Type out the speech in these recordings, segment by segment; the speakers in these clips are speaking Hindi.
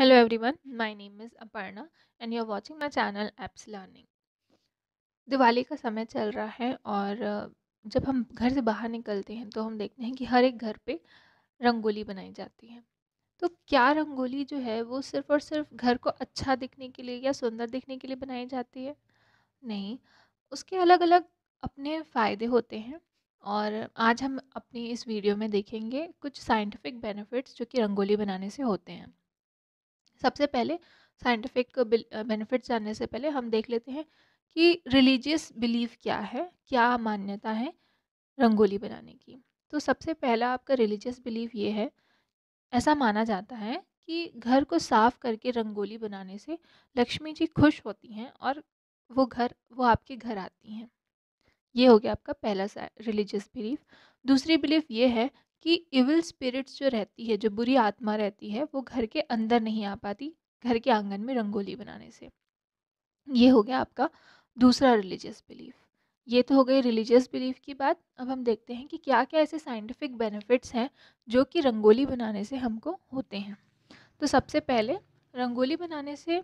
Hello everyone, my name is Aparna and are watching my channel Apps Learning. Diwali का समय चल रहा है और जब हम घर से बाहर निकलते हैं तो हम देखते हैं कि हर एक घर पे रंगोली बनाई जाती है तो क्या रंगोली जो है वो सिर्फ़ और सिर्फ घर को अच्छा दिखने के लिए या सुंदर दिखने के लिए बनाई जाती है नहीं उसके अलग अलग अपने फ़ायदे होते हैं और आज हम अपनी इस वीडियो में देखेंगे कुछ साइंटिफिक बेनिफिट्स जो कि रंगोली बनाने से होते हैं सबसे पहले साइंटिफिक बेनिफिट जानने से पहले हम देख लेते हैं कि रिलीजियस बिलीफ क्या है क्या मान्यता है रंगोली बनाने की तो सबसे पहला आपका रिलीजियस बिलीफ ये है ऐसा माना जाता है कि घर को साफ करके रंगोली बनाने से लक्ष्मी जी खुश होती हैं और वो घर वो आपके घर आती हैं ये हो गया आपका पहला रिलीजियस बिलीफ दूसरी बिलीफ ये है कि इविल स्पिरिट्स जो रहती है जो बुरी आत्मा रहती है वो घर के अंदर नहीं आ पाती घर के आंगन में रंगोली बनाने से ये हो गया आपका दूसरा रिलीजियस बिलीफ ये तो हो गई रिलीजियस बिलीफ की बात अब हम देखते हैं कि क्या क्या ऐसे साइंटिफिक बेनिफिट्स हैं जो कि रंगोली बनाने से हमको होते हैं तो सबसे पहले रंगोली बनाने से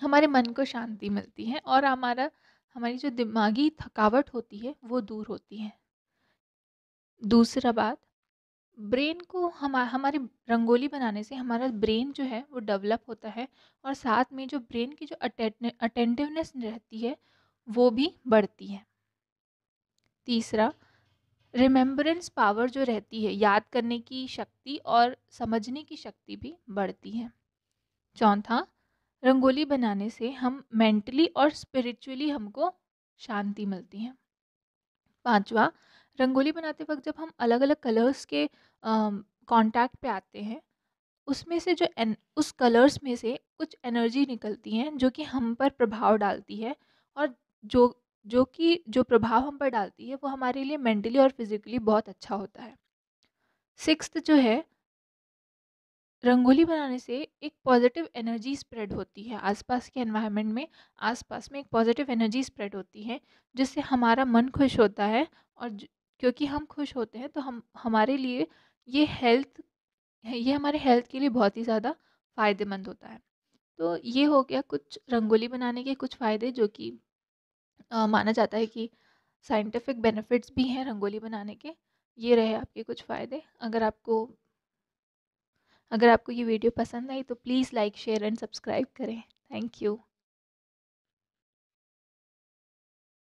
हमारे मन को शांति मिलती है और हमारा हमारी जो दिमागी थकावट होती है वो दूर होती है दूसरा बात ब्रेन को हम हमारी रंगोली बनाने से हमारा ब्रेन जो है वो डेवलप होता है और साथ में जो ब्रेन की जो अटेंटिवनेस रहती है वो भी बढ़ती है तीसरा रिमेम्बरेंस पावर जो रहती है याद करने की शक्ति और समझने की शक्ति भी बढ़ती है चौथा रंगोली बनाने से हम मेंटली और स्पिरिचुअली हमको शांति मिलती है पाँचवा रंगोली बनाते वक्त जब हम अलग अलग कलर्स के कांटेक्ट पे आते हैं उसमें से जो एन उस कलर्स में से कुछ एनर्जी निकलती हैं जो कि हम पर प्रभाव डालती है और जो जो कि जो प्रभाव हम पर डालती है वो हमारे लिए मेंटली और फिज़िकली बहुत अच्छा होता है सिक्स्थ जो है रंगोली बनाने से एक पॉजिटिव एनर्जी स्प्रेड होती है आसपास के एनवायरनमेंट में आसपास में एक पॉजिटिव एनर्जी स्प्रेड होती है जिससे हमारा मन खुश होता है और क्योंकि हम खुश होते हैं तो हम हमारे लिए ये हेल्थ ये हमारे हेल्थ के लिए बहुत ही ज़्यादा फायदेमंद होता है तो ये हो गया कुछ रंगोली बनाने के कुछ फ़ायदे जो कि माना जाता है कि साइंटिफिक बेनिफिट्स भी हैं रंगोली बनाने के ये रहे आपके कुछ फ़ायदे अगर आपको अगर आपको ये वीडियो पसंद आई तो please like share and subscribe करें थैंक यू